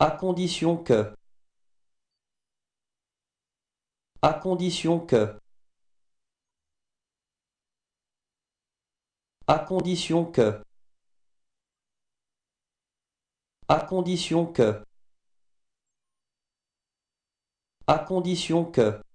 à condition que à condition que à condition que à condition que à condition que